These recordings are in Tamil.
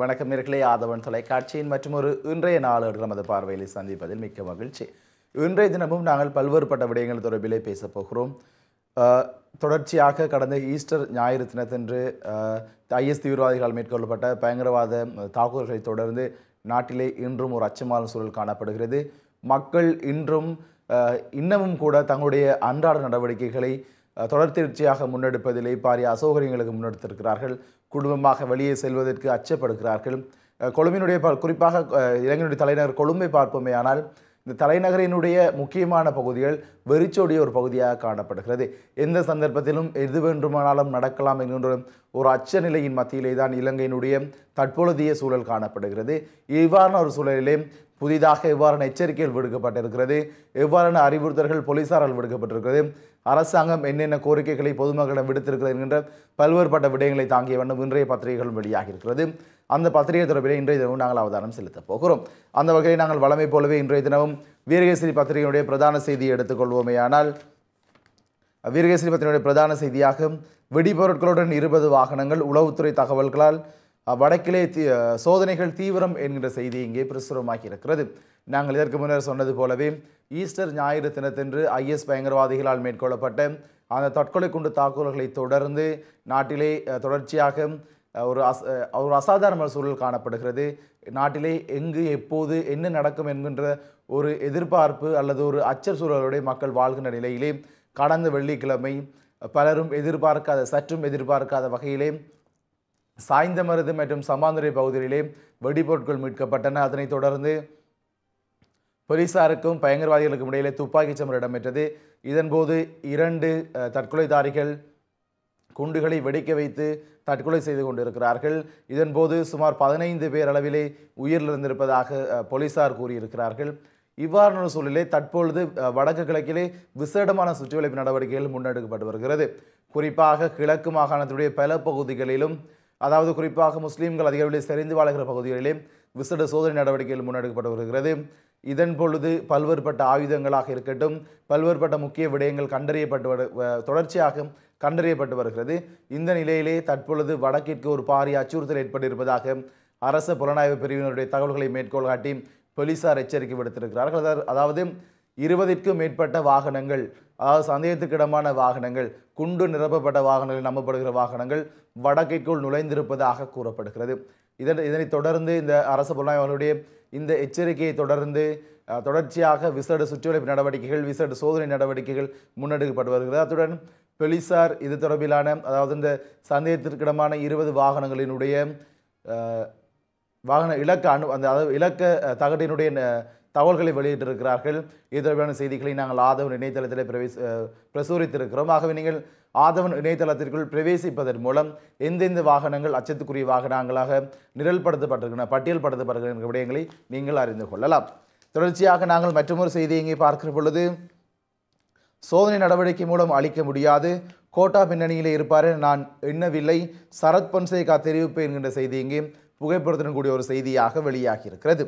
வணக்கம் நேர்களே ஆதவன் தொலைக்காட்சியின் மற்றும் ஒரு இன்றைய நாளோடு நமது பார்வையில் சந்திப்பதில் மிக்க மகிழ்ச்சி இன்றைய தினமும் நாங்கள் பல்வேறுபட்ட விடயங்கள் தொடர்பிலே பேசப் போகிறோம் தொடர்ச்சியாக கடந்த ஈஸ்டர் ஞாயிறு தினத்தன்று ஐஎஸ் தீவிரவாதிகளால் மேற்கொள்ளப்பட்ட பயங்கரவாத தாக்குதல்களை தொடர்ந்து நாட்டிலே இன்றும் ஒரு அச்சமான சூழல் காணப்படுகிறது மக்கள் இன்றும் இன்னமும் கூட தங்களுடைய அன்றாட நடவடிக்கைகளை தொடர்ச்சியாக முன்னெடுப்பதிலே பாரிய அசௌகரியங்களுக்கு முன்னெடுத்திருக்கிறார்கள் குடும்பமாக வெளியே செல்வதற்கு அச்சப்படுகிறார்கள் கொழும்பினுடைய குறிப்பாக இளைஞனுடைய தலைநகர் கொழும்பை பார்ப்போமே ஆனால் இந்த தலைநகரினுடைய முக்கியமான பகுதிகள் வெறிச்சோடிய ஒரு பகுதியாக காணப்படுகிறது எந்த சந்தர்ப்பத்திலும் எது வேண்டுமானாலும் நடக்கலாம் என்கின்ற ஒரு அச்ச நிலையின் மத்தியிலே தான் இலங்கையினுடைய தற்பொழுதைய சூழல் காணப்படுகிறது இவ்வாறான ஒரு சூழலிலே புதிதாக எவ்வாறான எச்சரிக்கைகள் விடுக்கப்பட்டிருக்கிறது எவ்வாறான அறிவுறுத்தல்கள் போலீசாரால் விடுக்கப்பட்டிருக்கிறது அரசாங்கம் என்னென்ன கோரிக்கைகளை பொதுமக்களிடம் விடுத்திருக்கிறது என்கின்ற பல்வேறுபட்ட விடயங்களை தாங்கிய வண்ணம் இன்றைய பத்திரிகைகளும் வெளியாகியிருக்கிறது அந்த பத்திரிகை தொடர்பில் இன்றைய தினமும் நாங்கள் அவதானம் செலுத்தப் போகிறோம் அந்த வகையில் நாங்கள் வளமை போலவே இன்றைய தினமும் வீரகேசரி பத்திரிகையினுடைய பிரதான செய்தியை எடுத்துக்கொள்வோமேயானால் வீரகேசரி பத்திரிகையுடைய பிரதான செய்தியாக வெடிபொருட்களுடன் இருபது வாகனங்கள் உளவுத்துறை தகவல்களால் வடக்கிலே தீ சோதனைகள் தீவிரம் என்கிற செய்தி இங்கே பிரசுரமாகி இருக்கிறது நாங்கள் இதற்கு முன்னர் சொன்னது போலவே ஈஸ்டர் ஞாயிறு தினத்தன்று ஐஎஸ் பயங்கரவாதிகளால் மேற்கொள்ளப்பட்ட அந்த தற்கொலை குண்டு தாக்குதல்களை தொடர்ந்து நாட்டிலே தொடர்ச்சியாக ஒரு அஸ் ஒரு அசாதாரண சூழல் காணப்படுகிறது நாட்டிலே எங்கு எப்போது என்ன நடக்கும் என்கின்ற ஒரு எதிர்பார்ப்பு அல்லது ஒரு அச்சர் சூழலுடைய மக்கள் வாழ்கின்ற நிலையிலே கடந்த வெள்ளிக்கிழமை பலரும் எதிர்பார்க்காத சற்றும் எதிர்பார்க்காத வகையிலே சாய்ந்தமருது மற்றும் சமாந்துரை பகுதிகளிலே வெடிபொருட்கள் மீட்கப்பட்டன அதனைத் தொடர்ந்து போலீசாருக்கும் பயங்கரவாதிகளுக்கும் இடையிலே துப்பாக்கிச் சமர் இடம்பெற்றது இதன்போது இரண்டு தற்கொலைதாரிகள் குண்டுகளை வெடிக்க வைத்து தற்கொலை செய்து கொண்டிருக்கிறார்கள் இதன்போது சுமார் பதினைந்து பேர் அளவிலே உயிரிழந்திருப்பதாக போலீசார் கூறியிருக்கிறார்கள் இவ்வாறான சூழலிலே தற்பொழுது வடக்கு கிழக்கிலே விசேடமான சுற்றுவளைப்பு நடவடிக்கைகள் முன்னெடுக்கப்பட்டு வருகிறது குறிப்பாக கிழக்கு மாகாணத்துடைய பல பகுதிகளிலும் அதாவது குறிப்பாக முஸ்லீம்கள் அதிக சரிந்து செறிந்து வாழ்கிற பகுதிகளிலே விசேட சோதனை நடவடிக்கைகள் முன்னெடுக்கப்பட்டு வருகிறது இதன் பொழுது பல்வேறுபட்ட ஆயுதங்களாக இருக்கட்டும் பல்வேறுபட்ட முக்கிய விடயங்கள் கண்டறியப்பட்டு வரு தொடர்ச்சியாக கண்டறியப்பட்டு வருகிறது இந்த நிலையிலே தற்பொழுது வடக்கிற்கு ஒரு பாரிய அச்சுறுத்தல் ஏற்பட்டிருப்பதாக அரச புலனாய்வு பிரிவினருடைய தகவல்களை மேற்கோள் காட்டி போலீசார் எச்சரிக்கை விடுத்திருக்கிறார்கள் அதாவது இருபதிற்கும் மேற்பட்ட வாகனங்கள் அதாவது சந்தேகத்துக்கிடமான வாகனங்கள் குண்டு நிரப்பப்பட்ட வாகனங்கள் நம்பப்படுகிற வாகனங்கள் வடக்கைக்குள் நுழைந்திருப்பதாக கூறப்படுகிறது இதன் இதனை தொடர்ந்து இந்த அரசு புலனாய்வாளருடைய இந்த எச்சரிக்கையை தொடர்ந்து தொடர்ச்சியாக விசேட சுற்றிவளைப்பு நடவடிக்கைகள் விசேட சோதனை நடவடிக்கைகள் முன்னெடுக்கப்பட்டு வருகிறது அத்துடன் பெலிசார் இது தொடர்பிலான அதாவது இந்த சந்தேகத்திற்கிடமான இருபது வாகனங்களினுடைய வாகன இலக்க அனு அந்த அதாவது இலக்க தகட்டினுடைய தகவல்களை வெளியிட்டிருக்கிறார்கள் இது தொடர்பான செய்திகளை நாங்கள் ஆதவன் இணையதளத்தில் பிரவேச பிரசுரித்திருக்கிறோம் ஆகவே நீங்கள் ஆதவன் இணையதளத்திற்குள் பிரவேசிப்பதன் மூலம் எந்தெந்த வாகனங்கள் அச்சத்துக்குரிய வாகனங்களாக நிரல்படுத்தப்பட்டிருக்கின்றன பட்டியல்படுத்தப்பட்டிருக்கின்ற விடயங்களை நீங்கள் அறிந்து கொள்ளலாம் தொடர்ச்சியாக நாங்கள் மற்றொரு செய்தியை இங்கே பார்க்கிற பொழுது சோதனை நடவடிக்கை மூலம் அளிக்க முடியாது கோட்டா பின்னணியில் இருப்பார் நான் எண்ணவில்லை சரத் பொன்சேகா தெரிவிப்பு என்கின்ற செய்தி இங்கே புகைப்படுத்தக்கூடிய ஒரு செய்தியாக வெளியாகியிருக்கிறது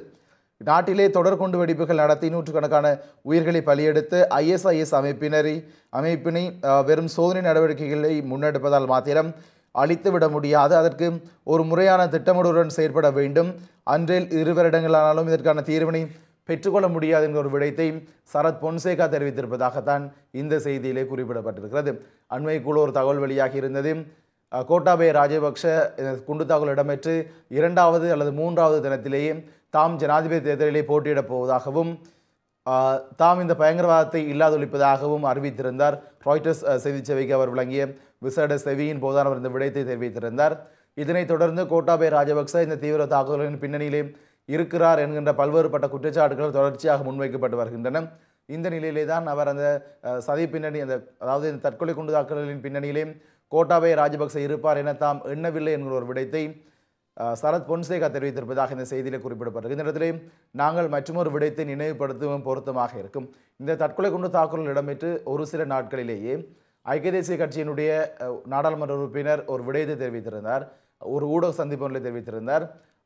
நாட்டிலே தொடர் குண்டு வெடிப்புகள் நடத்தி நூற்றுக்கணக்கான உயிர்களை பலியெடுத்து ஐஎஸ்ஐஎஸ் அமைப்பினரை அமைப்பினை வெறும் சோதனை நடவடிக்கைகளை முன்னெடுப்பதால் மாத்திரம் அழித்துவிட முடியாது அதற்கு ஒரு முறையான திட்டமிடுடன் செயற்பட வேண்டும் அன்றில் இரு வருடங்களானாலும் இதற்கான தீர்வினை பெற்றுக்கொள்ள முடியாது என்கிற ஒரு விடயத்தை சரத் பொன்சேகா தெரிவித்திருப்பதாகத்தான் இந்த செய்தியிலே குறிப்பிடப்பட்டிருக்கிறது அண்மை ஒரு தகவல் வெளியாகி இருந்தது கோட்டாபய ராஜபக்ஷ குண்டு தாக்குதல் இடம்பெற்று இரண்டாவது அல்லது மூன்றாவது தினத்திலேயே தாம் ஜனாதிபதி தேர்தலிலே போட்டியிடப் போவதாகவும் தாம் இந்த பயங்கரவாதத்தை இல்லாதொழிப்பதாகவும் அறிவித்திருந்தார் ராய்டர்ஸ் செய்தி சேவைக்கு அவர் வழங்கிய விசேட செவியின் போதான் அவர் இந்த விடயத்தை தெரிவித்திருந்தார் இதனைத் தொடர்ந்து கோட்டாபய ராஜபக்ச இந்த தீவிர தாக்குதலின் பின்னணியிலே இருக்கிறார் என்கின்ற பல்வேறுபட்ட குற்றச்சாட்டுகள் தொடர்ச்சியாக முன்வைக்கப்பட்டு வருகின்றன இந்த நிலையிலே தான் அவர் அந்த சதி பின்னணி அந்த அதாவது இந்த தற்கொலை குண்டு தாக்குதலின் பின்னணியிலே கோட்டாபய ராஜபக்ச இருப்பார் என தாம் எண்ணவில்லை என்கிற ஒரு விடயத்தை சரத் பொன்சேகா தெரிவித்திருப்பதாக இந்த செய்தியில் குறிப்பிடப்பட்டது இந்த இடத்திலே நாங்கள் மற்றொரு விடயத்தை நினைவுபடுத்தவும் பொருத்தமாக இருக்கும் இந்த தற்கொலை குண்டு தாக்குதல் இடம்பெற்று ஒரு சில நாட்களிலேயே ஐக்கிய தேசிய கட்சியினுடைய நாடாளுமன்ற உறுப்பினர் ஒரு விடயத்தை தெரிவித்திருந்தார் ஒரு ஊடக சந்திப்பு ஒன்றை தெரிவித்திருந்தார்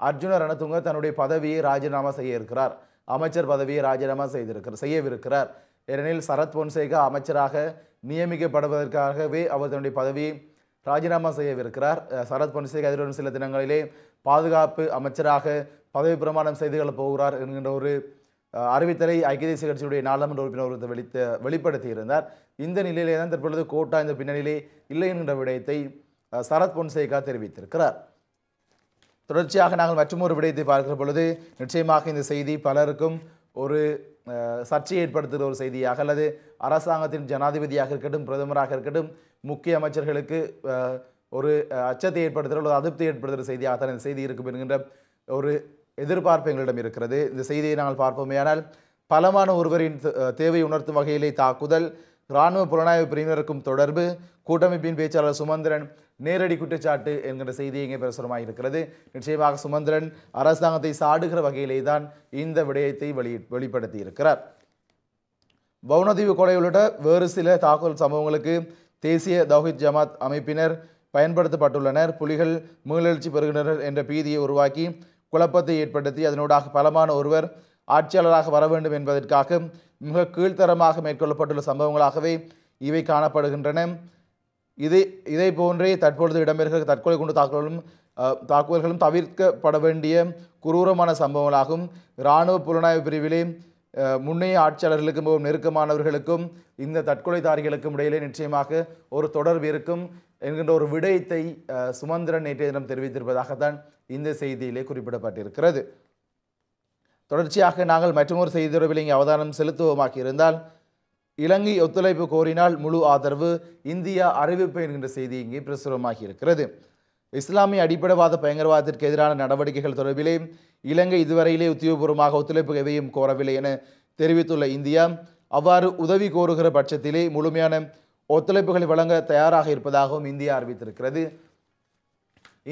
அர்ஜுன ரணதுங்க தன்னுடைய பதவியை ராஜினாமா செய்ய இருக்கிறார் அமைச்சர் பதவியை ராஜினாமா செய்திருக்கிறார் செய்யவிருக்கிறார் ஏனெனில் சரத் பொன்சேகா அமைச்சராக நியமிக்கப்படுவதற்காகவே அவர் தன்னுடைய பதவியை ராஜினாமா செய்யவிருக்கிறார் சரத் பொன்சேகா எதிர்வரும் சில தினங்களிலே பாதுகாப்பு அமைச்சராக பதவி பிரமாணம் செய்து கொள்ளப் போகிறார் என்கின்ற ஒரு அறிவித்தலை ஐக்கிய தேசிய கட்சியுடைய நாடாளுமன்ற உறுப்பினர் ஒருத்தர் வெளித்த வெளிப்படுத்தியிருந்தார் இந்த நிலையிலே தான் தற்பொழுது கோட்டா இந்த பின்னணியிலே இல்லை என்கின்ற விடயத்தை சரத் பொன்சேகா தெரிவித்திருக்கிறார் தொடர்ச்சியாக நாங்கள் மற்றொரு விடயத்தை பார்க்கிற பொழுது நிச்சயமாக இந்த செய்தி பலருக்கும் ஒரு சர்ச்சையை ஏற்படுத்துகிற ஒரு செய்தியாக அல்லது அரசாங்கத்தின் ஜனாதிபதியாக இருக்கட்டும் பிரதமராக இருக்கட்டும் முக்கிய அமைச்சர்களுக்கு ஒரு அச்சத்தை ஏற்படுத்துகிற அல்லது அதிருப்தி ஏற்படுத்துகிற செய்தியாக தான் இந்த செய்தி இருக்கும் என்கின்ற ஒரு எதிர்பார்ப்பு எங்களிடம் இருக்கிறது இந்த செய்தியை நாங்கள் பார்ப்போமே ஆனால் பலமான ஒருவரின் தேவை உணர்த்தும் வகையிலே தாக்குதல் இராணுவ புலனாய்வு பிரிவினருக்கும் தொடர்பு கூட்டமைப்பின் பேச்சாளர் சுமந்திரன் நேரடி குற்றச்சாட்டு என்கிற செய்தி இங்கே பிரசுரமாக இருக்கிறது நிச்சயமாக சுமந்திரன் அரசாங்கத்தை சாடுகிற வகையிலே தான் இந்த விடயத்தை வெளி வெளிப்படுத்தி இருக்கிறார் வவுனதீவு கொலை உள்ளிட்ட வேறு சில தாக்குதல் சம்பவங்களுக்கு தேசிய தௌஹித் ஜமாத் அமைப்பினர் பயன்படுத்தப்பட்டுள்ளனர் புலிகள் மீளெழுச்சி பெறுகின்றனர் என்ற பீதியை உருவாக்கி குழப்பத்தை ஏற்படுத்தி அதனூடாக பலமான ஒருவர் ஆட்சியாளராக வர வேண்டும் என்பதற்காக மிக கீழ்த்தரமாக மேற்கொள்ளப்பட்டுள்ள சம்பவங்களாகவே இவை காணப்படுகின்றன இதை இதை போன்றே தற்பொழுது இடம்பெறுகிற தற்கொலை குண்டு தாக்குதலும் தாக்குதல்களும் தவிர்க்கப்பட வேண்டிய குரூரமான சம்பவங்களாகும் இராணுவ புலனாய்வு பிரிவிலே முன்னைய ஆட்சியாளர்களுக்கு மிகவும் நெருக்கமானவர்களுக்கும் இந்த தற்கொலைதாரிகளுக்கும் இடையிலே நிச்சயமாக ஒரு தொடர்பு இருக்கும் என்கின்ற ஒரு விடயத்தை சுமந்திரன் நேற்றைய தினம் தெரிவித்திருப்பதாகத்தான் இந்த செய்தியிலே குறிப்பிடப்பட்டிருக்கிறது தொடர்ச்சியாக நாங்கள் மற்றொரு செய்தி தொடர்பில் இங்கே அவதானம் செலுத்துவோமாக இருந்தால் இலங்கை ஒத்துழைப்பு கோரினால் முழு ஆதரவு இந்தியா அறிவிப்பு என்கின்ற செய்தி இங்கே பிரசுரமாகி இருக்கிறது இஸ்லாமிய அடிப்படைவாத பயங்கரவாதத்திற்கு எதிரான நடவடிக்கைகள் தொடர்பிலே இலங்கை இதுவரையிலே உத்தியோகபூர்வமாக ஒத்துழைப்பு எதையும் கோரவில்லை என தெரிவித்துள்ள இந்தியா அவ்வாறு உதவி கோருகிற பட்சத்திலே முழுமையான ஒத்துழைப்புகளை வழங்க தயாராக இருப்பதாகவும் இந்தியா அறிவித்திருக்கிறது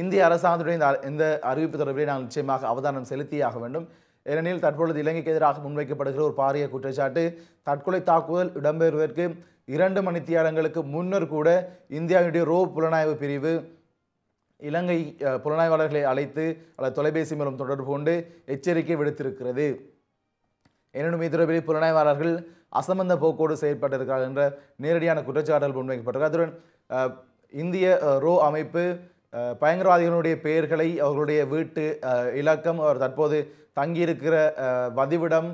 இந்திய அரசாங்கத்துடைய இந்த அறிவிப்பு தொடர்பிலே நாங்கள் நிச்சயமாக அவதானம் செலுத்தியாக வேண்டும் ஏனெனில் தற்பொழுது இலங்கைக்கு எதிராக முன்வைக்கப்படுகிற ஒரு பாரிய குற்றச்சாட்டு தற்கொலை தாக்குதல் இடம்பெறுவதற்கு இரண்டு மணி தியாகங்களுக்கு முன்னர் கூட இந்தியாவினுடைய ரோ புலனாய்வு பிரிவு இலங்கை புலனாய்வாளர்களை அழைத்து அல்லது தொலைபேசி மூலம் தொடர்பு கொண்டு எச்சரிக்கை விடுத்திருக்கிறது எனினும் இதுபடி புலனாய்வாளர்கள் அசம்பந்த போக்கோடு செயற்பட்டிருக்கிறார்கள் என்ற நேரடியான குற்றச்சாட்டுகள் முன்வைக்கப்பட்டிருக்கிறது அதுடன் இந்திய ரோ அமைப்பு பயங்கரவாதிகளுடைய பெயர்களை அவர்களுடைய வீட்டு இலக்கம் அவர் தற்போது தங்கியிருக்கிற வதிவிடம்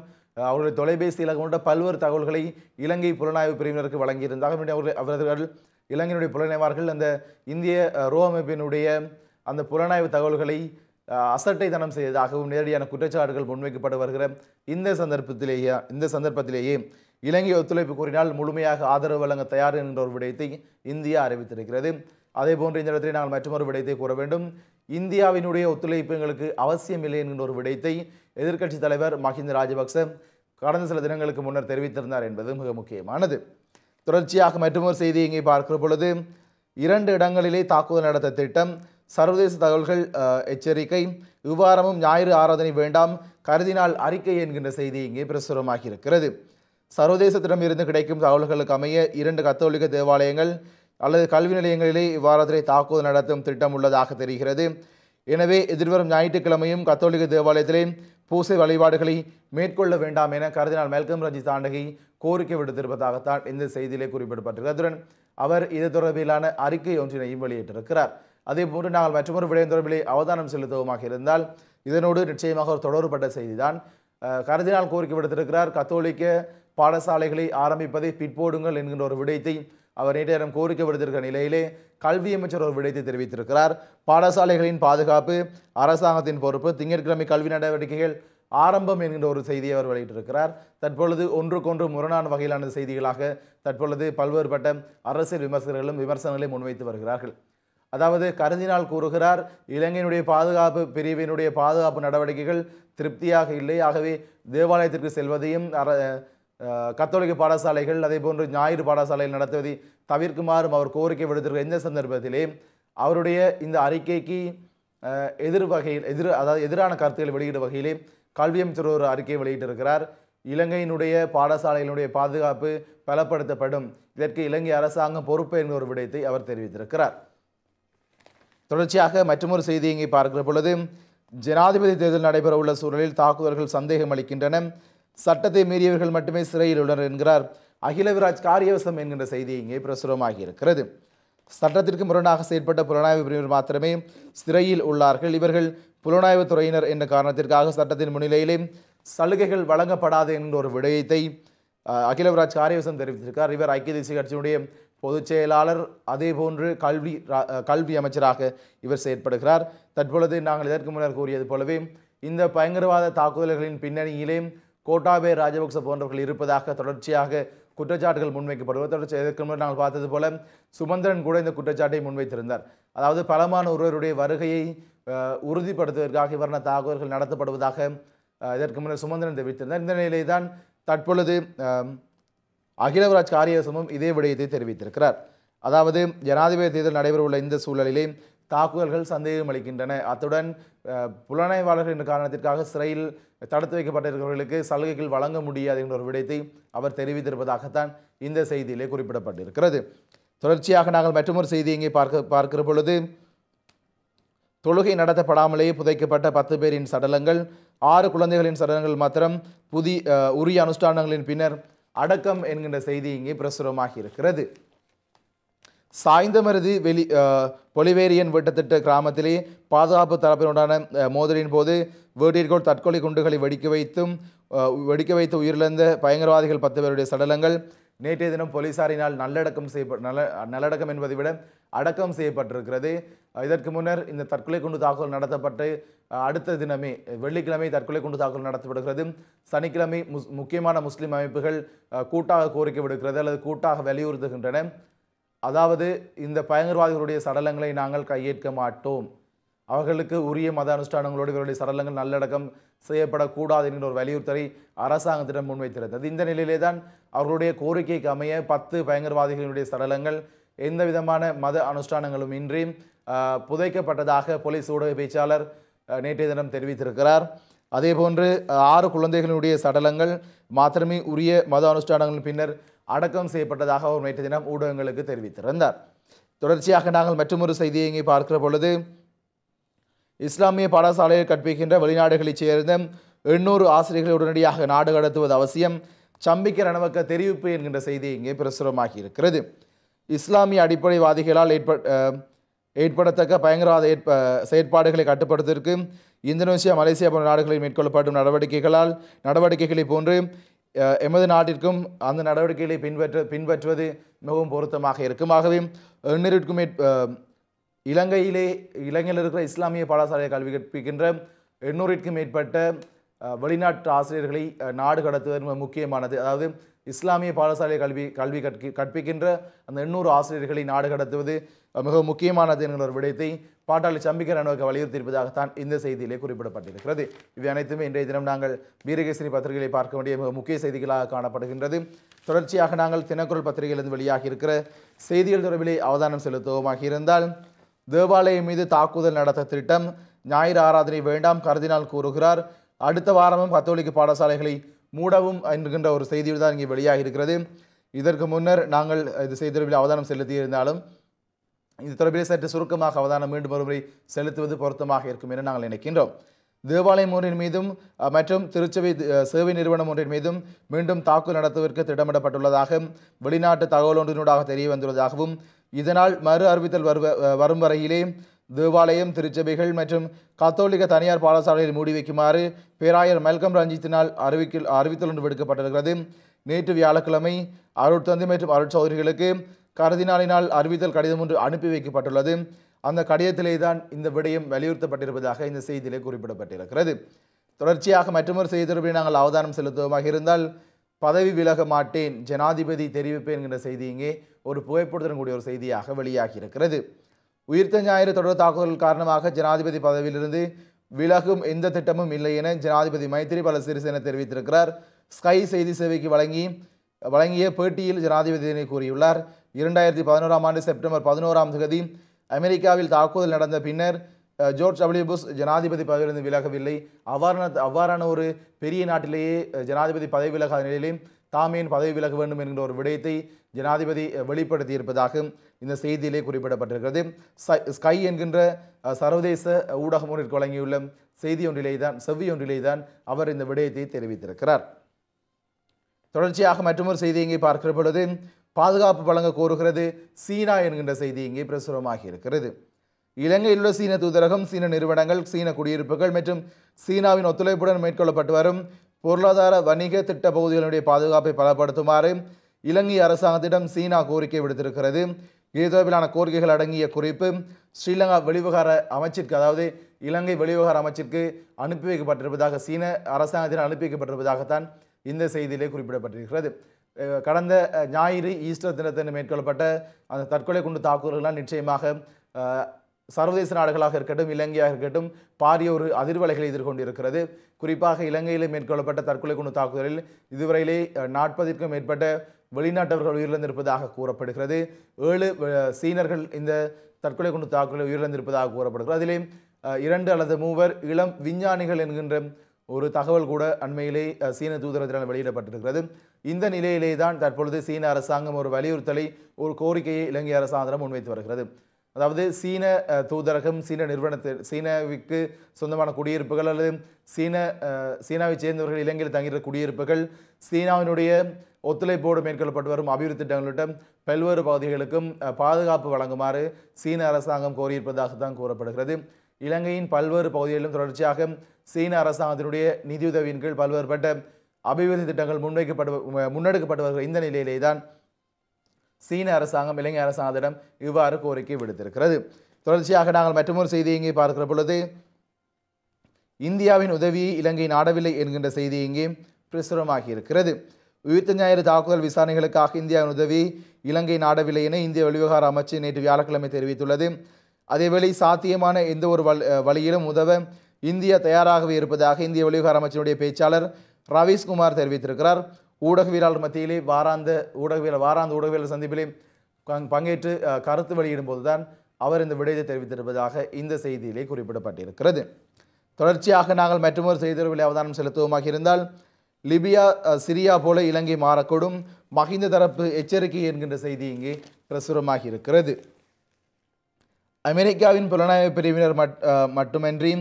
அவருடைய தொலைபேசி இலக்கம் கொண்ட பல்வேறு தகவல்களை இலங்கை புலனாய்வு பிரிவினருக்கு வழங்கியிருந்தார் அவர்கள் அவர்கள் இலங்கையினுடைய புலனாய்வார்கள் அந்த இந்திய ரோ அமைப்பினுடைய அந்த புலனாய்வு தகவல்களை அசட்டை தனம் செய்ததாகவும் நேரடியான குற்றச்சாட்டுகள் முன்வைக்கப்பட்டு வருகிற இந்த சந்தர்ப்பத்திலேயே இந்த சந்தர்ப்பத்திலேயே இலங்கை ஒத்துழைப்பு கூறினால் முழுமையாக ஆதரவு வழங்க தயார் என்ற ஒரு விடயத்தை இந்தியா அறிவித்திருக்கிறது அதேபோன்று இந்த இடத்தில் நாங்கள் மற்றொரு விடயத்தை கூற வேண்டும் இந்தியாவினுடைய ஒத்துழைப்பு எங்களுக்கு அவசியமில்லை என்கின்ற ஒரு விடயத்தை எதிர்க்கட்சித் தலைவர் மஹிந்த ராஜபக்ச கடந்த சில தினங்களுக்கு முன்னர் தெரிவித்திருந்தார் என்பது மிக முக்கியமானது தொடர்ச்சியாக மற்றொரு செய்தி இங்கே பார்க்கிற பொழுது இரண்டு இடங்களிலே தாக்குதல் நடத்த திட்டம் சர்வதேச தகவல்கள் எச்சரிக்கை இவ்வாரமும் ஞாயிறு ஆராதனை வேண்டாம் கருதினால் அறிக்கை என்கின்ற செய்தி இங்கே பிரசுரமாகியிருக்கிறது சர்வதேசத்திடமிருந்து கிடைக்கும் தகவல்களுக்கு அமைய இரண்டு கத்தோலிக்க தேவாலயங்கள் அல்லது கல்வி நிலையங்களிலே இவ்வாரத்திலே தாக்குதல் நடத்தும் திட்டம் உள்ளதாக தெரிகிறது எனவே எதிர்வரும் ஞாயிற்றுக்கிழமையும் கத்தோலிக்க தேவாலயத்திலே பூசை வழிபாடுகளை மேற்கொள்ள வேண்டாம் என கருதினால் மேல்கம் ரஞ்சி தாண்டகி கோரிக்கை விடுத்திருப்பதாகத்தான் இந்த செய்தியிலே குறிப்பிடப்பட்டிருக்கிறது அதுடன் அவர் இது தொடர்பிலான அறிக்கை ஒன்றினையும் வெளியிட்டிருக்கிறார் அதே போன்று நாங்கள் மற்றொரு விடயம் தொடர்பிலே அவதானம் செலுத்தவுமாக இருந்தால் இதனோடு நிச்சயமாக ஒரு தொடர்பட்ட செய்திதான் கருதினால் கோரிக்கை விடுத்திருக்கிறார் கத்தோலிக்க பாடசாலைகளை ஆரம்பிப்பதை பிற்போடுங்கள் என்கின்ற ஒரு விடயத்தை அவர் நேற்றையிடம் கோரிக்கை விடுத்திருக்கிற நிலையிலே கல்வி அமைச்சர் ஒரு விடயத்தை தெரிவித்திருக்கிறார் பாடசாலைகளின் பாதுகாப்பு அரசாங்கத்தின் பொறுப்பு திங்கட்கிழமை கல்வி நடவடிக்கைகள் ஆரம்பம் என்கின்ற ஒரு செய்தியை அவர் வெளியிட்டிருக்கிறார் தற்பொழுது ஒன்றுக்கொன்று முரணான வகையிலான செய்திகளாக தற்பொழுது பல்வேறுபட்ட அரசியல் விமர்சகர்களும் விமர்சனங்களை முன்வைத்து வருகிறார்கள் அதாவது கருதினால் கூறுகிறார் இலங்கையினுடைய பாதுகாப்பு பிரிவினுடைய பாதுகாப்பு நடவடிக்கைகள் திருப்தியாக இல்லை ஆகவே தேவாலயத்திற்கு செல்வதையும் கத்தோலிக்க பாடசாலைகள் அதே போன்று ஞாயிறு பாடசாலைகள் நடத்துவதை தவிர்க்குமாறும் அவர் கோரிக்கை விடுத்திருக்க எந்த சந்தர்ப்பத்திலே அவருடைய இந்த அறிக்கைக்கு எதிர் வகையில் எதிர் அதாவது எதிரான கருத்துக்களை வெளியிடும் வகையிலே கல்வி அமைச்சர் ஒரு அறிக்கையை வெளியிட்டிருக்கிறார் இலங்கையினுடைய பாடசாலைகளுடைய பாதுகாப்பு பலப்படுத்தப்படும் இதற்கு இலங்கை அரசாங்கம் பொறுப்பு என்கிற ஒரு விடயத்தை அவர் தெரிவித்திருக்கிறார் தொடர்ச்சியாக மற்றொரு செய்தி இங்கே பார்க்கிற பொழுது ஜனாதிபதி தேர்தல் நடைபெறவுள்ள சூழலில் தாக்குதல்கள் சந்தேகம் அளிக்கின்றன சட்டத்தை மீறியவர்கள் மட்டுமே சிறையில் உள்ளனர் என்கிறார் அகிலவிராஜ் காரியவசம் என்கின்ற செய்தி இங்கே பிரசுரமாகி இருக்கிறது சட்டத்திற்கு முரணாக செயற்பட்ட புலனாய்வு பிரிவினர் மாத்திரமே சிறையில் உள்ளார்கள் இவர்கள் புலனாய்வு துறையினர் என்ற காரணத்திற்காக சட்டத்தின் முன்னிலையிலே சலுகைகள் வழங்கப்படாது என்ற ஒரு விடயத்தை அகிலவிராஜ் காரியவசம் தெரிவித்திருக்கார் இவர் ஐக்கிய தேசிய கட்சியினுடைய பொதுச் செயலாளர் அதேபோன்று கல்வி கல்வி அமைச்சராக இவர் செயற்படுகிறார் தற்பொழுது நாங்கள் இதற்கு முன்னர் கூறியது போலவே இந்த பயங்கரவாத தாக்குதல்களின் பின்னணியிலே கோட்டாபே ராஜபக்ச போன்றவர்கள் இருப்பதாக தொடர்ச்சியாக குற்றச்சாட்டுகள் முன்வைக்கப்படுவது தொடர்ச்சி இதற்கு நாங்கள் பார்த்தது போல சுமந்திரன் கூட இந்த குற்றச்சாட்டை முன்வைத்திருந்தார் அதாவது பலமான ஒருவருடைய வருகையை உறுதிப்படுத்துவதற்காக இவரான தாக்குதல்கள் நடத்தப்படுவதாக இதற்கு முன்னர் சுமந்திரன் தெரிவித்திருந்தார் இந்த நிலையிலே தான் தற்பொழுது அகிலவராஜ் காரியசமும் இதே விடயத்தை தெரிவித்திருக்கிறார் அதாவது ஜனாதிபதி தேர்தல் நடைபெறவுள்ள இந்த சூழலிலே தாக்குதல்கள் சந்தேகம் அளிக்கின்றன அத்துடன் புலனாய்வாளர்கள் என்ற காரணத்திற்காக சிறையில் தடுத்து வைக்கப்பட்டிருக்கிறவர்களுக்கு சலுகைகள் வழங்க முடியாது என்ற ஒரு விடயத்தை அவர் தெரிவித்திருப்பதாகத்தான் இந்த செய்தியிலே குறிப்பிடப்பட்டிருக்கிறது தொடர்ச்சியாக நாங்கள் மற்றொரு செய்தி இங்கே பார்க்க பார்க்கிற பொழுது தொழுகை நடத்தப்படாமலேயே புதைக்கப்பட்ட பத்து பேரின் சடலங்கள் ஆறு குழந்தைகளின் சடலங்கள் மாத்திரம் புதிய உரிய அனுஷ்டானங்களின் பின்னர் அடக்கம் என்கின்ற செய்தி இங்கே பிரசுரமாகி இருக்கிறது சாய்ந்தமருதி வெளி பொலிவேரியன் வீட்டத்திட்ட கிராமத்திலே பாதுகாப்பு தரப்பினுடான மோதலின் போது வீட்டிற்குள் தற்கொலை குண்டுகளை வெடிக்க வைத்தும் வெடிக்க வைத்து உயிரிழந்த பயங்கரவாதிகள் பத்து பேருடைய சடலங்கள் நேற்றைய தினம் போலீசாரினால் நல்லடக்கம் செய்யப்பட் நல்ல நல்லடக்கம் என்பதை விட அடக்கம் செய்யப்பட்டிருக்கிறது இதற்கு முன்னர் இந்த தற்கொலை குண்டு தாக்குதல் நடத்தப்பட்டு அடுத்த தினமே வெள்ளிக்கிழமை தற்கொலை குண்டு தாக்குதல் நடத்தப்படுகிறது சனிக்கிழமை முஸ் முக்கியமான முஸ்லீம் அமைப்புகள் கூட்டாக கோரிக்கை விடுக்கிறது அல்லது கூட்டாக வலியுறுத்துகின்றன அதாவது இந்த பயங்கரவாதிகளுடைய சடலங்களை நாங்கள் கையேற்க மாட்டோம் அவர்களுக்கு உரிய மத அனுஷ்டானங்களோடு இவருடைய சடலங்கள் நல்லடக்கம் செய்யப்படக்கூடாது என்கிற ஒரு வலியுறுத்தலை அரசாங்கத்திடம் முன்வைத்திருந்தது இந்த நிலையிலே தான் அவர்களுடைய கோரிக்கைக்கு அமைய பத்து பயங்கரவாதிகளினுடைய சடலங்கள் எந்த விதமான மத அனுஷ்டானங்களும் இன்றி புதைக்கப்பட்டதாக போலீஸ் ஊடக பேச்சாளர் நேற்றைய தினம் தெரிவித்திருக்கிறார் அதேபோன்று ஆறு குழந்தைகளுடைய சடலங்கள் மாத்திரமே உரிய மத அனுஷ்டானங்களின் பின்னர் அடக்கம் செய்யப்பட்டதாக அவர் நேற்று தினம் ஊடகங்களுக்கு தெரிவித்திருந்தார் தொடர்ச்சியாக நாங்கள் மற்றொரு செய்தியை இங்கே பார்க்கிற பொழுது இஸ்லாமிய பாடசாலையில் கற்பிக்கின்ற வெளிநாடுகளைச் சேர்ந்த எண்ணூறு ஆசிரியர்களை உடனடியாக நாடு கடத்துவது அவசியம் சம்பிக்க ரணவக்க தெரிவிப்பு என்கின்ற செய்தி இங்கே பிரசுரமாகி இருக்கிறது இஸ்லாமிய அடிப்படைவாதிகளால் ஏற்ப ஏற்படத்தக்க பயங்கரவாத ஏற்ப செயற்பாடுகளை கட்டுப்படுத்துவதற்கு இந்தோனேஷியா மலேசியா போன்ற நாடுகளில் மேற்கொள்ளப்படும் நடவடிக்கைகளால் நடவடிக்கைகளை போன்று எமது நாட்டிற்கும் அந்த நடவடிக்கைகளை பின்பற்ற பின்பற்றுவது மிகவும் பொருத்தமாக இருக்கும் ஆகவே எண்ணூறுக்கும் இலங்கையிலே இலங்கையில் இருக்கிற இஸ்லாமிய பாடசாலையை கல்வி கற்பிக்கின்ற எண்ணூறிற்கும் மேற்பட்ட வெளிநாட்டு ஆசிரியர்களை நாடு கடத்துவது முக்கியமானது அதாவது இஸ்லாமிய பாடசாலை கல்வி கல்வி கற்பி கற்பிக்கின்ற அந்த எண்ணூறு ஆசிரியர்களை நாடு கடத்துவது மிக முக்கியமானது என்கிற ஒரு விடயத்தை பாட்டாளி சம்பிக்கர் அணுவுக்கு வலியுறுத்தியிருப்பதாகத்தான் இந்த செய்தியிலே குறிப்பிடப்பட்டிருக்கிறது இவை அனைத்துமே இன்றைய தினம் நாங்கள் வீரகேசரி பத்திரிகைகளை பார்க்க வேண்டிய மிக முக்கிய செய்திகளாக காணப்படுகின்றது தொடர்ச்சியாக நாங்கள் தினக்குரல் பத்திரிகையிலிருந்து வெளியாகி இருக்கிற செய்திகள் தொடர்பிலே அவதானம் செலுத்துவோமாக இருந்தால் தேவாலயம் மீது தாக்குதல் நடத்த திட்டம் ஞாயிறு ஆராதனை வேண்டாம் கருதினால் கூறுகிறார் அடுத்த வாரமும் கத்தோலிக்க பாடசாலைகளை மூடவும் என்கின்ற ஒரு செய்தியில் தான் இங்கே வெளியாகி இருக்கிறது இதற்கு முன்னர் நாங்கள் இது செய்தியில் அவதானம் செலுத்தியிருந்தாலும் இது தொடர்பிலே சற்று சுருக்கமாக அவதானம் மீண்டும் ஒருமுறை செலுத்துவது பொருத்தமாக இருக்கும் என நாங்கள் நினைக்கின்றோம் தேவாலயம் ஒன்றின் மீதும் மற்றும் திருச்சபை சேவை நிறுவனம் ஒன்றின் மீதும் மீண்டும் தாக்குதல் நடத்துவதற்கு திட்டமிடப்பட்டுள்ளதாக வெளிநாட்டு தகவல் ஒன்றினூடாக தெரிய வந்துள்ளதாகவும் இதனால் மறு அறிவித்தல் வருவ வரும் வரையிலே தேவாலயம் திருச்சபைகள் மற்றும் கத்தோலிக்க தனியார் பாடசாலையில் மூடி வைக்குமாறு பேராயர் மல்கம் ரஞ்சித்தினால் அறிவிக்க அறிவித்தல் ஒன்று விடுக்கப்பட்டிருக்கிறது நேற்று வியாழக்கிழமை தந்தை மற்றும் அருட்சௌதரிகளுக்கு கருதினாலினால் அறிவித்தல் கடிதம் ஒன்று அனுப்பி வைக்கப்பட்டுள்ளது அந்த கடிதத்திலே தான் இந்த விடயம் வலியுறுத்தப்பட்டிருப்பதாக இந்த செய்தியிலே குறிப்பிடப்பட்டிருக்கிறது தொடர்ச்சியாக மற்றொரு செய்தி தொடர்பில் நாங்கள் அவதானம் செலுத்துவமாக இருந்தால் பதவி விலக மாட்டேன் ஜனாதிபதி தெரிவிப்பேன் என்கிற செய்தி இங்கே ஒரு புகைப்படத்துடன் கூடிய ஒரு செய்தியாக வெளியாகி இருக்கிறது உயிர்த்த ஞாயிறு தொடர் தாக்குதல் காரணமாக ஜனாதிபதி பதவியிலிருந்து விலகும் எந்த திட்டமும் இல்லை என ஜனாதிபதி மைத்திரிபால சிறிசேன தெரிவித்திருக்கிறார் ஸ்கை செய்தி சேவைக்கு வழங்கி வழங்கிய பேட்டியில் ஜனாதிபதி கூறியுள்ளார் இரண்டாயிரத்தி பதினோராம் ஆண்டு செப்டம்பர் பதினோராம் தேதி அமெரிக்காவில் தாக்குதல் நடந்த பின்னர் ஜோர்ஜ் டபிள்யூ புஷ் ஜனாதிபதி பதவியிலிருந்து விலகவில்லை அவ்வாறான அவ்வாறான ஒரு பெரிய நாட்டிலேயே ஜனாதிபதி பதவி விலகாத நிலையிலே தாமேன் பதவி விலக வேண்டும் என்கிற ஒரு விடயத்தை ஜனாதிபதி வெளிப்படுத்தியிருப்பதாக இந்த செய்தியிலே குறிப்பிடப்பட்டிருக்கிறது ஸ்கை என்கின்ற சர்வதேச ஊடகம் ஒன்றிற்கு வழங்கியுள்ள செய்தி ஒன்றிலே தான் செவ்வி ஒன்றிலே தான் அவர் இந்த விடயத்தை தெரிவித்திருக்கிறார் தொடர்ச்சியாக மற்றொரு செய்தி இங்கே பார்க்கிற பொழுது பாதுகாப்பு வழங்க கோருகிறது சீனா என்கின்ற செய்தி இங்கே பிரசுரமாகி இருக்கிறது இலங்கையில் உள்ள சீன தூதரகம் சீன நிறுவனங்கள் சீன குடியிருப்புகள் மற்றும் சீனாவின் ஒத்துழைப்புடன் மேற்கொள்ளப்பட்டு வரும் பொருளாதார வணிக திட்ட பகுதிகளுடைய பாதுகாப்பை பலப்படுத்துமாறு இலங்கை அரசாங்கத்திடம் சீனா கோரிக்கை விடுத்திருக்கிறது இது தொடர்பிலான கோரிக்கைகள் அடங்கிய குறிப்பு ஸ்ரீலங்கா வெளிவகார அமைச்சிற்கு அதாவது இலங்கை வெளிவகார அமைச்சிற்கு அனுப்பி வைக்கப்பட்டிருப்பதாக சீன அரசாங்கத்தினால் அனுப்பி வைக்கப்பட்டிருப்பதாகத்தான் இந்த செய்தியிலே குறிப்பிடப்பட்டிருக்கிறது கடந்த ஞாயிறு ஈஸ்டர் தினத்தன்று மேற்கொள்ளப்பட்ட அந்த தற்கொலை குண்டு தாக்குதல்கள்லாம் நிச்சயமாக சர்வதேச நாடுகளாக இருக்கட்டும் இலங்கையாக இருக்கட்டும் பாரிய ஒரு அதிர்வலைகளை எதிர்கொண்டிருக்கிறது குறிப்பாக இலங்கையில் மேற்கொள்ளப்பட்ட தற்கொலை குண்டு தாக்குதலில் இதுவரையிலே நாற்பதிற்கும் மேற்பட்ட வெளிநாட்டவர்கள் உயிரிழந்திருப்பதாக கூறப்படுகிறது ஏழு சீனர்கள் இந்த தற்கொலை குண்டு தாக்குதலில் உயிரிழந்திருப்பதாக கூறப்படுகிறது அதிலே இரண்டு அல்லது மூவர் இளம் விஞ்ஞானிகள் என்கின்ற ஒரு தகவல் கூட அண்மையிலே சீன தூதரத்தினால் வெளியிடப்பட்டிருக்கிறது இந்த நிலையிலே தான் தற்பொழுது சீன அரசாங்கம் ஒரு வலியுறுத்தலை ஒரு கோரிக்கையை இலங்கை அரசாங்கம் முன்வைத்து வருகிறது அதாவது சீன தூதரகம் சீன நிறுவனத்தில் சீனாவுக்கு சொந்தமான குடியிருப்புகள் அல்லது சீன சீனாவைச் சேர்ந்தவர்கள் இலங்கையில் தங்கியிருக்க குடியிருப்புகள் சீனாவினுடைய ஒத்துழைப்போடு மேற்கொள்ளப்பட்டு வரும் அபிவிருத்தி திட்டங்களிடம் பல்வேறு பகுதிகளுக்கும் பாதுகாப்பு வழங்குமாறு சீன அரசாங்கம் கோரியிருப்பதாக தான் கூறப்படுகிறது இலங்கையின் பல்வேறு பகுதிகளிலும் தொடர்ச்சியாக சீன அதனுடைய நிதியுதவியின் கீழ் பல்வேறுபட்ட அபிவிருத்தி திட்டங்கள் முன்வைக்கப்படு முன்னெடுக்கப்படுவார்கள் இந்த நிலையிலே தான் சீன அரசாங்கம் இலங்கை அரசாங்கத்திடம் இவ்வாறு கோரிக்கை விடுத்திருக்கிறது தொடர்ச்சியாக நாங்கள் மற்றொரு செய்தி இங்கே பார்க்கிற பொழுது இந்தியாவின் உதவியை இலங்கை நாடவில்லை என்கின்ற செய்தி இங்கே பிரசுரமாகி இருக்கிறது உயிர்த்த ஞாயிறு தாக்குதல் விசாரணைகளுக்காக இந்தியாவின் உதவி இலங்கை நாடவில்லை என இந்திய வெளிவகார அமைச்சு நேற்று வியாழக்கிழமை தெரிவித்துள்ளது அதேவேளை சாத்தியமான எந்த ஒரு வழியிலும் உதவ இந்தியா தயாராகவே இருப்பதாக இந்திய வெளிவிகார அமைச்சருடைய பேச்சாளர் ரவீஸ்குமார் தெரிவித்திருக்கிறார் ஊடகவியலாளர் மத்தியிலே வாராந்த ஊடகவியல் வாராந்த ஊடகவியல் சந்திப்பிலே பங்கேற்று கருத்து வெளியிடும் போதுதான் அவர் இந்த விடயத்தை தெரிவித்திருப்பதாக இந்த செய்தியிலே குறிப்பிடப்பட்டிருக்கிறது தொடர்ச்சியாக நாங்கள் மற்றொரு செய்தியில் அவதானம் செலுத்துவோமாக இருந்தால் லிபியா சிரியா போல இலங்கை மாறக்கூடும் மகிந்த தரப்பு எச்சரிக்கை என்கின்ற செய்தி இங்கே பிரசுரமாக இருக்கிறது அமெரிக்காவின் புலனாய்வு பிரிவினர் மட் மட்டுமின்றி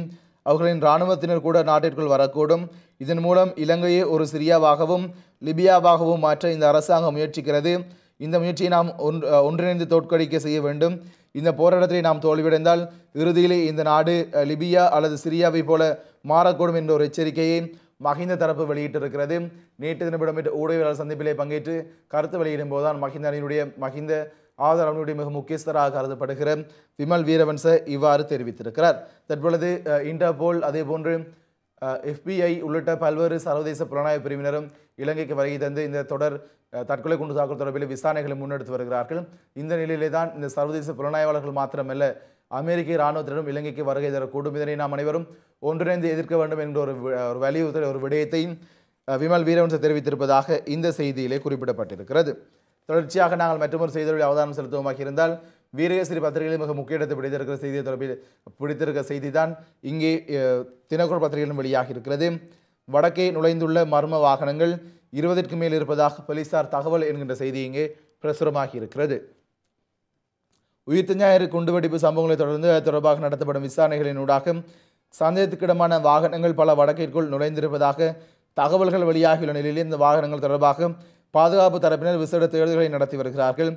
அவர்களின் இராணுவத்தினர் கூட நாட்டிற்குள் வரக்கூடும் இதன் மூலம் இலங்கையை ஒரு சிரியாவாகவும் லிபியாவாகவும் மாற்ற இந்த அரசாங்கம் முயற்சிக்கிறது இந்த முயற்சியை நாம் ஒன்றிணைந்து தோற்கடிக்க செய்ய வேண்டும் இந்த போராட்டத்தை நாம் தோல்வியடைந்தால் இறுதியிலே இந்த நாடு லிபியா அல்லது சிரியாவை போல மாறக்கூடும் என்ற ஒரு எச்சரிக்கையை மஹிந்த தரப்பு வெளியிட்டிருக்கிறது நேற்று தினம் இடம்பெற்ற ஊடகவியலாளர் சந்திப்பிலே பங்கேற்று கருத்து வெளியிடும் போதுதான் மஹிந்த அணியினுடைய மஹிந்த ஆதர் அவனுடைய மிக முக்கியஸ்தராக கருதப்படுகிற விமல் வீரவன்ச இவ்வாறு தெரிவித்திருக்கிறார் தற்பொழுது இன்டர்போல் அதே போன்று எஃபிஐ உள்ளிட்ட பல்வேறு சர்வதேச புலனாய்வு பிரிவினரும் இலங்கைக்கு வருகை தந்து இந்த தொடர் தற்கொலை குண்டு தாக்குதல் தொடர்பில் விசாரணைகளை முன்னெடுத்து வருகிறார்கள் இந்த நிலையிலே தான் இந்த சர்வதேச புலனாய்வாளர்கள் மாத்திரமல்ல அமெரிக்க இராணுவத்தினரும் இலங்கைக்கு வருகை தரக்கூடும் இதனை நாம் அனைவரும் ஒன்றிணைந்து எதிர்க்க வேண்டும் என்ற ஒரு ஒரு வலியுறுத்தல் ஒரு விடயத்தையும் விமல் வீரவன்ச தெரிவித்திருப்பதாக இந்த செய்தியிலே குறிப்பிடப்பட்டிருக்கிறது தொடர்ச்சியாக நாங்கள் மற்றொரு செய்திகளில் அவதானம் செலுத்தவுமாக இருந்தால் வீரகேசரி பத்திரிகையில் மிக முக்கிய இடத்தை பிடித்திருக்கிற செய்தியை தொடர்பில் பிடித்திருக்க செய்தி தான் இங்கே தினக்குழு பத்திரிகையிலும் வெளியாக இருக்கிறது வடக்கே நுழைந்துள்ள மர்ம வாகனங்கள் இருபதற்கு மேல் இருப்பதாக போலீசார் தகவல் என்கின்ற செய்தி இங்கே பிரசுரமாகி இருக்கிறது உயிர்த்த ஞாயிறு குண்டுவெடிப்பு சம்பவங்களை தொடர்ந்து அது தொடர்பாக நடத்தப்படும் விசாரணைகளின் ஊடாக சந்தேகத்துக்கிடமான வாகனங்கள் பல வடக்கிற்குள் நுழைந்திருப்பதாக தகவல்கள் வெளியாகியுள்ள நிலையில் இந்த வாகனங்கள் தொடர்பாக பாதுகாப்பு தரப்பினர் விசேட தேடுதல்களை நடத்தி வருகிறார்கள்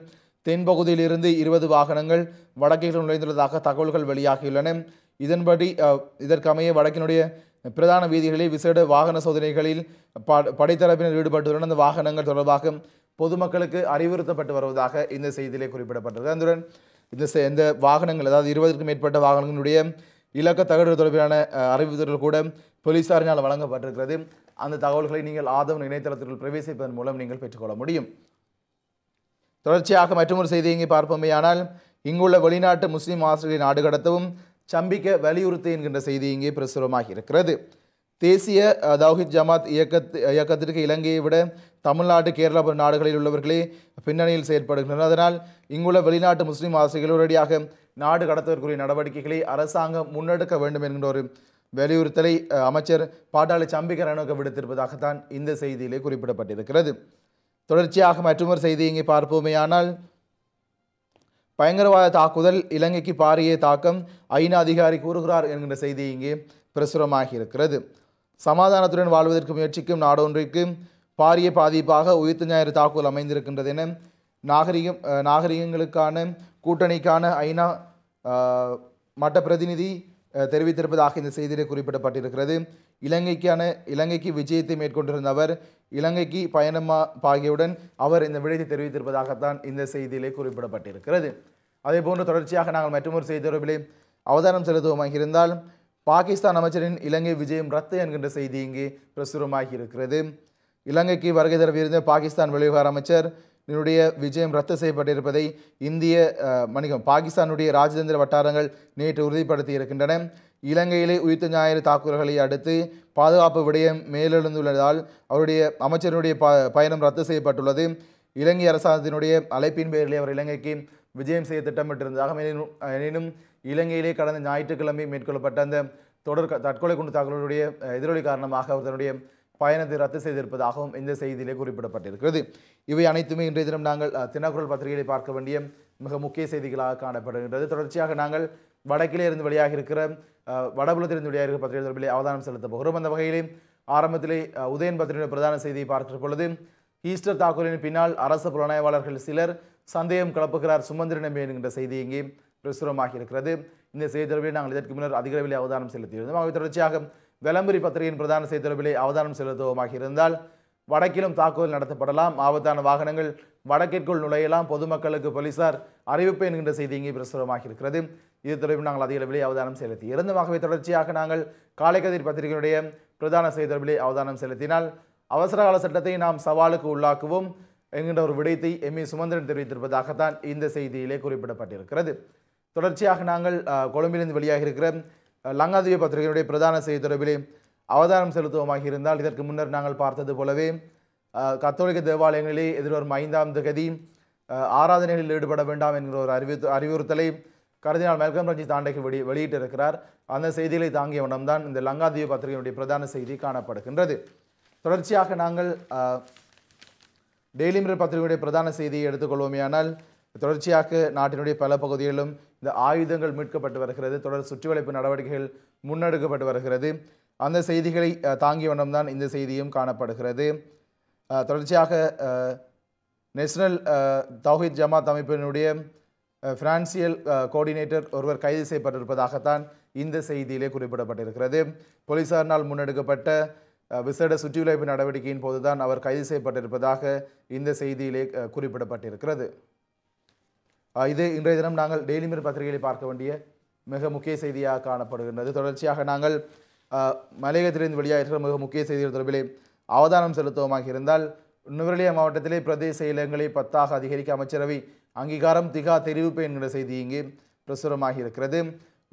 தென்பகுதியிலிருந்து இருபது வாகனங்கள் வடக்கில் நுழைந்துள்ளதாக தகவல்கள் வெளியாகியுள்ளன இதன்படி இதற்கமைய வடக்கினுடைய பிரதான வீதிகளில் விசேட வாகன சோதனைகளில் ப படைத்தரப்பினர் ஈடுபட்டுள்ளனர் அந்த வாகனங்கள் தொடர்பாக பொதுமக்களுக்கு அறிவுறுத்தப்பட்டு வருவதாக இந்த செய்தியிலே குறிப்பிடப்பட்டது அதனுடன் இந்த இந்த வாகனங்கள் அதாவது இருபதற்கும் மேற்பட்ட வாகனங்களுடைய இலக்க தகடு தொடர்பிலான அறிவித்தல்கள் கூட போலீசாரினால் வழங்கப்பட்டிருக்கிறது அந்த தகவல்களை நீங்கள் ஆதவன் இணையதளத்திற்குள் பிரவேசிப்பதன் மூலம் நீங்கள் பெற்றுக்கொள்ள முடியும் தொடர்ச்சியாக மற்றொரு செய்தி இங்கே பார்ப்போமேயானால் இங்குள்ள வெளிநாட்டு முஸ்லீம் ஆசிரியரை நாடு கடத்தவும் சம்பிக்க வலியுறுத்து என்கின்ற செய்தி இங்கே பிரசுரமாகி இருக்கிறது தேசிய தௌஹித் ஜமாத் இயக்கத் இயக்கத்திற்கு இலங்கையை விட தமிழ்நாடு கேரளா போன்ற நாடுகளில் உள்ளவர்களே பின்னணியில் செயற்படுகின்றனர் அதனால் இங்குள்ள வெளிநாட்டு முஸ்லீம் ஆசிரியர்கள் உடனடியாக நாடு கடத்துவதற்குரிய நடவடிக்கைகளை அரசாங்கம் முன்னெடுக்க வேண்டும் என்கின்ற ஒரு வெளியுறுத்தலை அமைச்சர் பாட்டாளி சம்பிக்க ரணோக விடுத்திருப்பதாகத்தான் இந்த செய்தியிலே குறிப்பிடப்பட்டிருக்கிறது தொடர்ச்சியாக மற்றொரு செய்தி இங்கே பார்ப்போமேயானால் பயங்கரவாத தாக்குதல் இலங்கைக்கு பாரிய தாக்கம் ஐநா அதிகாரி கூறுகிறார் என்கிற செய்தி இங்கே பிரசுரமாகி இருக்கிறது சமாதானத்துடன் வாழ்வதற்கு முயற்சிக்கும் நாடொன்றிற்கு பாரிய பாதிப்பாக உயிர்த்த ஞாயிறு தாக்குதல் அமைந்திருக்கின்றது என நாகரிகம் நாகரிகங்களுக்கான கூட்டணிக்கான ஐநா மட்ட பிரதிநிதி தெரிவித்திருப்பதாக இந்த செய்தியில் குறிப்பிடப்பட்டிருக்கிறது இலங்கைக்கான இலங்கைக்கு விஜயத்தை மேற்கொண்டிருந்த அவர் இலங்கைக்கு பயணமா பாகியவுடன் அவர் இந்த விடயத்தை தெரிவித்திருப்பதாகத்தான் இந்த செய்தியிலே குறிப்பிடப்பட்டிருக்கிறது அதே போன்று தொடர்ச்சியாக நாங்கள் மற்றொரு செய்தி தொடர்பிலே அவதானம் செலுத்துவமாக இருந்தால் பாகிஸ்தான் அமைச்சரின் இலங்கை விஜயம் ரத்து என்கின்ற செய்தி இங்கே பிரசுரமாகி இருக்கிறது இலங்கைக்கு வருகை தரவிருந்த பாகிஸ்தான் வெளிவிவகார அமைச்சர் என்னுடைய விஜயம் ரத்து செய்யப்பட்டிருப்பதை இந்திய மணிகம் பாகிஸ்தானுடைய ராஜதந்திர வட்டாரங்கள் நேற்று உறுதிப்படுத்தி இருக்கின்றன இலங்கையிலே உயிர்த்த ஞாயிறு தாக்குதல்களை அடுத்து பாதுகாப்பு விடயம் மேலெழுந்துள்ளதால் அவருடைய அமைச்சருடைய ப பயணம் ரத்து செய்யப்பட்டுள்ளது இலங்கை அரசாங்கத்தினுடைய அழைப்பின் பேரில் அவர் இலங்கைக்கு விஜயம் செய்ய திட்டமிட்டிருந்ததாக எனினும் இலங்கையிலே கடந்த ஞாயிற்றுக்கிழமை மேற்கொள்ளப்பட்ட அந்த தொடர் தற்கொலை குண்டு தாக்குதலுடைய எதிரொலி காரணமாக அவர் தன்னுடைய பயணத்தை ரத்து செய்திருப்பதாகவும் இந்த செய்தியிலே குறிப்பிடப்பட்டிருக்கிறது இவை அனைத்துமே இன்றைய தினம் நாங்கள் தினக்குரல் பத்திரிகையை பார்க்க வேண்டிய மிக முக்கிய செய்திகளாக காணப்படுகின்றது தொடர்ச்சியாக நாங்கள் வடக்கிலே இருந்து வெளியாக இருக்கிற வடபுலத்திலிருந்து வெளியாக இருக்கிற பத்திரிகை தொடர்பிலே அவதானம் செலுத்த போகிறோம் அந்த வகையிலே ஆரம்பத்திலே உதயன் பத்திரிகையுடைய பிரதான செய்தியை பார்க்கிற பொழுது ஈஸ்டர் தாக்குதலின் பின்னால் அரசு புலனாய்வாளர்கள் சிலர் சந்தேகம் கலப்புகிறார் சுமந்திரன் என்கின்ற செய்தி இங்கே பிரசுரமாகி இருக்கிறது இந்த செய்தி தொடர்பில் நாங்கள் இதற்கு முன்னர் அதிக அளவில் அவதானம் செலுத்தியிருந்தோம் அவை தொடர்ச்சியாக விளம்பரி பத்திரிகையின் பிரதான தொடர்பிலே அவதானம் செலுத்துவோமாக இருந்தால் வடக்கிலும் தாக்குதல் நடத்தப்படலாம் ஆபத்தான வாகனங்கள் வடக்கிற்குள் நுழையலாம் பொதுமக்களுக்கு போலீசார் அறிவிப்பு என்கின்ற செய்தி இங்கே பிரசுரமாக இருக்கிறது இது தொடர்பில் நாங்கள் அதிக அளவிலே அவதானம் செலுத்தி இருந்தமாகவே தொடர்ச்சியாக நாங்கள் காலைக்கதிர் பத்திரிகையினுடைய பிரதான தொடர்பிலே அவதானம் செலுத்தினால் அவசர கால சட்டத்தை நாம் சவாலுக்கு உள்ளாக்குவோம் என்கின்ற ஒரு விடயத்தை எம் ஏ சுமந்திரன் தெரிவித்திருப்பதாகத்தான் இந்த செய்தியிலே குறிப்பிடப்பட்டிருக்கிறது தொடர்ச்சியாக நாங்கள் கொழும்பிலிருந்து வெளியாகியிருக்கிற லங்காதீப பத்திரிகையினுடைய பிரதான செய்தி தொடர்பிலே அவதாரம் செலுத்துவமாக இருந்தால் இதற்கு முன்னர் நாங்கள் பார்த்தது போலவே கத்தோலிக்க தேவாலயங்களிலே எதிர்வரும் ஐந்தாம் திகதி ஆராதனைகளில் ஈடுபட வேண்டாம் என்கிற ஒரு அறிவி அறிவுறுத்தலை கருதினால் மெல்கம் ரஞ்சித் தாண்டைக்கு வெளி வெளியிட்டிருக்கிறார் அந்த செய்திகளை தாங்கிய வண்ணம்தான் இந்த லங்காதீவ பத்திரிகையினுடைய பிரதான செய்தி காணப்படுகின்றது தொடர்ச்சியாக நாங்கள் டெய்லி மிரர் பத்திரிகையுடைய பிரதான செய்தியை எடுத்துக்கொள்வோமே ஆனால் தொடர்ச்சியாக நாட்டினுடைய பல பகுதிகளிலும் இந்த ஆயுதங்கள் மீட்கப்பட்டு வருகிறது தொடர் சுற்றிவளைப்பு நடவடிக்கைகள் முன்னெடுக்கப்பட்டு வருகிறது அந்த செய்திகளை தாங்கிய வண்ணம்தான் இந்த செய்தியும் காணப்படுகிறது தொடர்ச்சியாக நேஷனல் தௌஹித் ஜமாத் அமைப்பினுடைய பிரான்சியல் கோஆர்டினேட்டர் ஒருவர் கைது செய்யப்பட்டிருப்பதாகத்தான் இந்த செய்தியிலே குறிப்பிடப்பட்டிருக்கிறது போலீசாரினால் முன்னெடுக்கப்பட்ட விசேட சுற்றிவளைப்பு நடவடிக்கையின் போதுதான் அவர் கைது செய்யப்பட்டிருப்பதாக இந்த செய்தியிலே குறிப்பிடப்பட்டிருக்கிறது இது இன்றைய தினம் நாங்கள் டெய்லி மிர் பத்திரிகையில் பார்க்க வேண்டிய மிக முக்கிய செய்தியாக காணப்படுகின்றது தொடர்ச்சியாக நாங்கள் மலையகத்திலிருந்து வெளியாக இருக்கிற மிக முக்கிய செய்திகள் தொடர்பிலே அவதானம் செலுத்துவமாக இருந்தால் நுவரலியா மாவட்டத்திலே பிரதேச செயலகங்களை பத்தாக அதிகரிக்க அமைச்சரவை அங்கீகாரம் திகா தெரிவிப்பு என்கிற செய்தி இங்கே பிரசுரமாக இருக்கிறது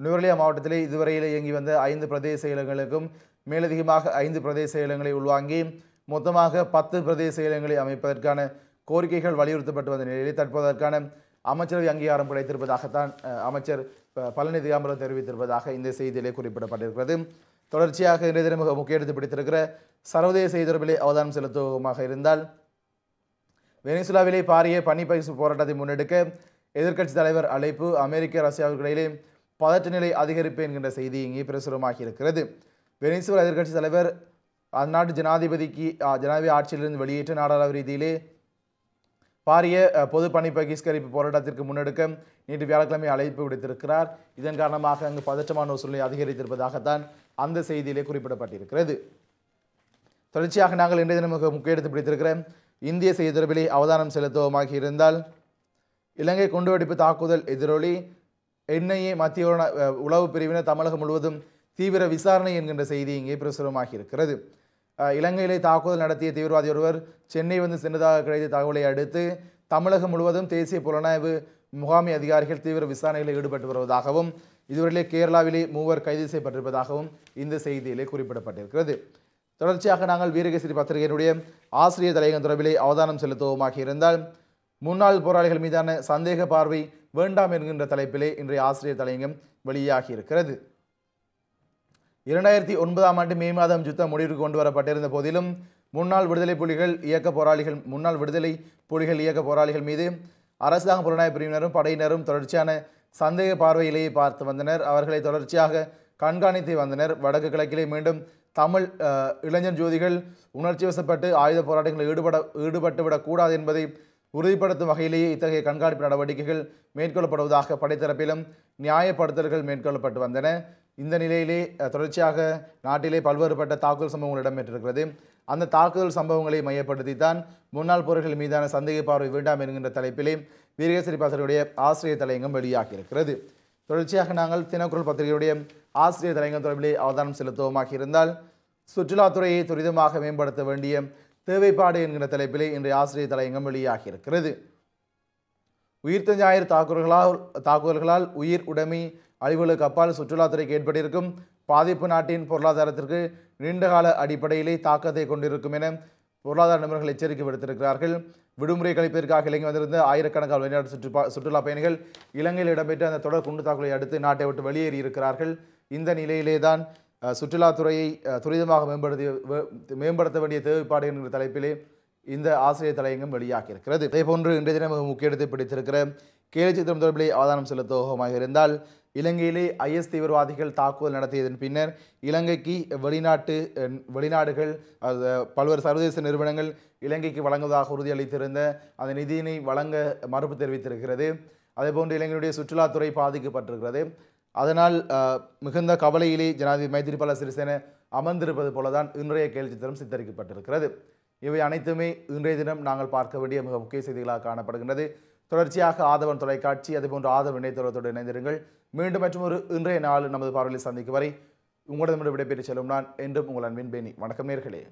நுவரலியா மாவட்டத்திலே இதுவரையில் இயங்கி வந்த ஐந்து பிரதேச செயலகங்களுக்கும் மேலதிகமாக ஐந்து பிரதேச செயலகங்களை உள்வாங்கி மொத்தமாக பத்து பிரதேச செயலகங்களை அமைப்பதற்கான கோரிக்கைகள் வலியுறுத்தப்பட்டு வந்த நிலையில் தற்போதற்கான அமைச்சரவை அங்கீகாரம் கிடைத்திருப்பதாகத்தான் அமைச்சர் பழனி திகாம்பரம் தெரிவித்திருப்பதாக இந்த செய்தியிலே குறிப்பிடப்பட்டிருக்கிறது தொடர்ச்சியாக இன்றைய தினமுக முக்கிய எடுத்து பிடித்திருக்கிற சர்வதேச தொடர்பிலே அவதானம் செலுத்துவமாக இருந்தால் வெனிசுலாவிலே பாரிய பனிப்பயிற்சி போராட்டத்தை முன்னெடுக்க எதிர்க்கட்சி தலைவர் அழைப்பு அமெரிக்க ரஷ்யாவுக்கிடையிலே பதற்ற நிலை அதிகரிப்பு என்கின்ற செய்தி இங்கே பிரசுரமாகி இருக்கிறது வெனிசுவல் எதிர்க்கட்சி தலைவர் அந்நாட்டு ஜனாதிபதிக்கு ஜனாதிபதி ஆட்சியிலிருந்து வெளியேற்ற நாடாளுமன்ற ரீதியிலே பாரிய பொது பணி பகிஷ்கரிப்பு போராட்டத்திற்கு முன்னெடுக்க நேற்று வியாழக்கிழமை அழைப்பு விடுத்திருக்கிறார் இதன் காரணமாக அங்கு பதற்றமான ஒரு சூழ்நிலை அதிகரித்திருப்பதாகத்தான் அந்த செய்தியிலே குறிப்பிடப்பட்டிருக்கிறது தொடர்ச்சியாக நாங்கள் இன்றைய தினமாக முக்கிய எடுத்து பிடித்திருக்கிறோம் இந்திய செய்தி தொடர்பிலே அவதானம் செலுத்துவமாக இருந்தால் இலங்கை குண்டுவெடிப்பு தாக்குதல் எதிரொலி என்ஐஏ மத்திய உளவு பிரிவினர் தமிழகம் முழுவதும் தீவிர விசாரணை என்கின்ற செய்தி இங்கே பிரசுரமாகி இருக்கிறது இலங்கையிலே தாக்குதல் நடத்திய தீவிரவாதி ஒருவர் சென்னை வந்து சென்றதாக கிடைத்த தகவலை அடுத்து தமிழகம் முழுவதும் தேசிய புலனாய்வு முகாமை அதிகாரிகள் தீவிர விசாரணைகளில் ஈடுபட்டு வருவதாகவும் இதுவரையிலே கேரளாவிலே மூவர் கைது செய்யப்பட்டிருப்பதாகவும் இந்த செய்தியிலே குறிப்பிடப்பட்டிருக்கிறது தொடர்ச்சியாக நாங்கள் வீரகேசரி பத்திரிகையினுடைய ஆசிரியர் தலையகம் தொடர்பிலே அவதானம் செலுத்துவோமாக இருந்தால் முன்னாள் போராளிகள் மீதான சந்தேக பார்வை வேண்டாம் என்கின்ற தலைப்பிலே இன்றைய ஆசிரியர் தலையங்கம் வெளியாகி இருக்கிறது இரண்டாயிரத்தி ஒன்பதாம் ஆண்டு மே மாதம் யுத்தம் முடிவுக்கு கொண்டு வரப்பட்டிருந்த போதிலும் முன்னாள் விடுதலை புலிகள் இயக்க போராளிகள் முன்னாள் விடுதலை புலிகள் இயக்க போராளிகள் மீது அரசாங்க புலனாய்வு பிரிவினரும் படையினரும் தொடர்ச்சியான சந்தேக பார்வையிலேயே பார்த்து வந்தனர் அவர்களை தொடர்ச்சியாக கண்காணித்து வந்தனர் வடக்கு கிழக்கிலே மீண்டும் தமிழ் இளைஞர் ஜோதிகள் உணர்ச்சி வசப்பட்டு ஆயுத போராட்டங்களில் ஈடுபட ஈடுபட்டுவிடக்கூடாது என்பதை உறுதிப்படுத்தும் வகையிலேயே இத்தகைய கண்காணிப்பு நடவடிக்கைகள் மேற்கொள்ளப்படுவதாக படைத்தரப்பிலும் நியாயப்படுத்தல்கள் மேற்கொள்ளப்பட்டு வந்தன இந்த நிலையிலே தொடர்ச்சியாக நாட்டிலே பல்வேறுபட்ட தாக்குதல் சம்பவங்கள் இடம்பெற்றிருக்கிறது அந்த தாக்குதல் சம்பவங்களை மையப்படுத்தி தான் முன்னாள் போர்கள் மீதான சந்தேக பார்வை வேண்டாம் என்கின்ற தலைப்பிலே வீரகேசரி பாசருடைய ஆசிரியர் தலையங்கம் வெளியாகியிருக்கிறது தொடர்ச்சியாக நாங்கள் தினக்குரல் பத்திரிகையுடைய ஆசிரியர் தலையங்கம் தொடர்பிலே அவதானம் செலுத்துவோமாக இருந்தால் சுற்றுலாத்துறையை துரிதமாக மேம்படுத்த வேண்டிய தேவைப்பாடு என்கிற தலைப்பிலே இன்றைய ஆசிரியர் தலையங்கம் வெளியாகியிருக்கிறது உயிர்த்த ஞாயிறு தாக்குதல்களால் தாக்குதல்களால் உயிர் உடைமை அழிவுகளுக்கு அப்பால் சுற்றுலாத்துறைக்கு ஏற்பட்டிருக்கும் பாதிப்பு நாட்டின் பொருளாதாரத்திற்கு நீண்டகால அடிப்படையிலே தாக்கத்தை கொண்டிருக்கும் என பொருளாதார நிபுணர்கள் எச்சரிக்கை விடுத்திருக்கிறார்கள் விடுமுறை கழிப்பிற்காக இலங்கை வந்திருந்த ஆயிரக்கணக்கான வெளிநாட்டு சுற்றுப்பா சுற்றுலா பயணிகள் இலங்கையில் இடம்பெற்ற அந்த தொடர் குண்டு தாக்குதலை அடுத்து நாட்டை விட்டு வெளியேறி இருக்கிறார்கள் இந்த நிலையிலே தான் சுற்றுலாத்துறையை துரிதமாக மேம்படுத்திய மேம்படுத்த வேண்டிய தேவைப்பாடு என்கிற தலைப்பிலே இந்த ஆசிரியர் தலையங்கம் வெளியாகியிருக்கிறது இருக்கிறது இதேபோன்று இன்றைய தினம் முக்கிய இடத்தை பிடித்திருக்கிற கேலி சித்திரம் தொடர்பிலே ஆதாரம் செலுத்துவோகமாக இருந்தால் இலங்கையிலே ஐஎஸ் தீவிரவாதிகள் தாக்குதல் நடத்தியதன் பின்னர் இலங்கைக்கு வெளிநாட்டு வெளிநாடுகள் பல்வேறு சர்வதேச நிறுவனங்கள் இலங்கைக்கு வழங்குவதாக உறுதியளித்திருந்த அந்த நிதியினை வழங்க மறுப்பு தெரிவித்திருக்கிறது அதேபோன்று இலங்கையுடைய சுற்றுலாத்துறை பாதிக்கப்பட்டிருக்கிறது அதனால் மிகுந்த கவலையிலே ஜனாதிபதி மைத்திரிபால சிறிசேன அமர்ந்திருப்பது போலதான் இன்றைய கேள்வி சித்திரம் சித்தரிக்கப்பட்டிருக்கிறது இவை அனைத்துமே இன்றைய தினம் நாங்கள் பார்க்க வேண்டிய மிக முக்கிய செய்திகளாக காணப்படுகின்றது தொடர்ச்சியாக ஆதவன் தொலைக்காட்சி அதுபோன்று ஆதவ இணையதளத்தோடு இணைந்திருங்கள் மீண்டும் மற்றும் ஒரு இன்றைய நாள் நமது பார்வையில் சந்திக்கும் வரை உங்களது விடைபெற்று செல்லும் நான் என்றும் உங்கள் அன்பின் பேணி வணக்கம் நேர்களே